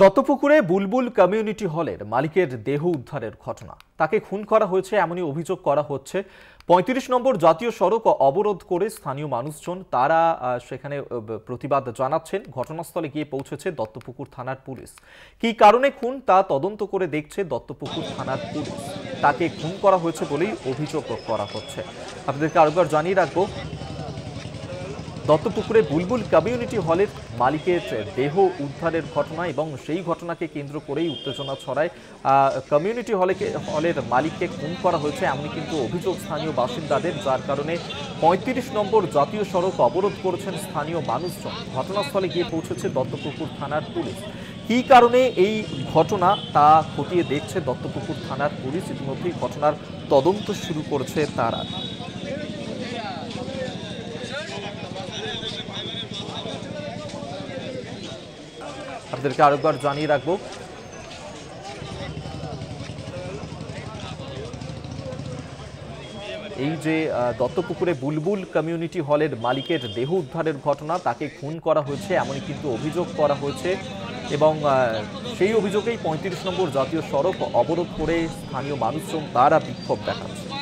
দত্তপুকুরে বুলবুল community হলের মালিকের দেহ উদ্ধারের ঘটনা তাকে খুন করা হয়েছে এমনই অভিযোগ করা হচ্ছে ৩৫ নম্বর জাতীয় সড়ক অবরোধ করে স্থানীয় মানুষজন তারা সেখানে প্রতিবাদ জানাচ্ছেন ঘটনাস্থলে গিয়ে পৌঁছেছে দত্তপুকুর থানার পুলিশ কি কারণে খুন তা তদন্ত করে দেখছে দত্তপুকুর থানার পুলিশ তাকে খুন করা হয়েছে বলেই অভিযোগ করা হচ্ছে আপনাদেরকে আরেকবার জানিয়ে রাখবো দত্তপুকুরে বুলবুল কমিউনিটি হলের মালিকের দেহ উদ্ধারের ঘটনা এবং সেই ঘটনাকে কেন্দ্র করেই উত্তেজনা ছড়ায় কমিউনিটি হলে হলের মালিককে খুন করা হয়েছে এমনি কিন্তু অভিযোগ স্থানীয় বাসিন্দাদের যার কারণে পঁয়ত্রিশ নম্বর জাতীয় সড়ক অবরোধ করেছেন স্থানীয় মানুষজন ঘটনাস্থলে গিয়ে পৌঁছেছে দত্তপুকুর থানার পুলিশ কী কারণে এই ঘটনা তা খতিয়ে দেখছে দত্তপুকুর থানার পুলিশ ইতিমধ্যেই ঘটনার তদন্ত শুরু করছে তারা আপনাদেরকে আরেকবার জানিয়ে রাখবো এই যে দত্তপুকুরে বুলবুল কমিউনিটি হলের মালিকের দেহ উদ্ধারের ঘটনা তাকে খুন করা হয়েছে এমনই কিন্তু অভিযোগ করা হয়েছে এবং সেই অভিযোগেই পঁয়ত্রিশ নম্বর জাতীয় সড়ক অবরোধ করে স্থানীয় মানুষজন তারা বিক্ষোভ দেখাচ্ছে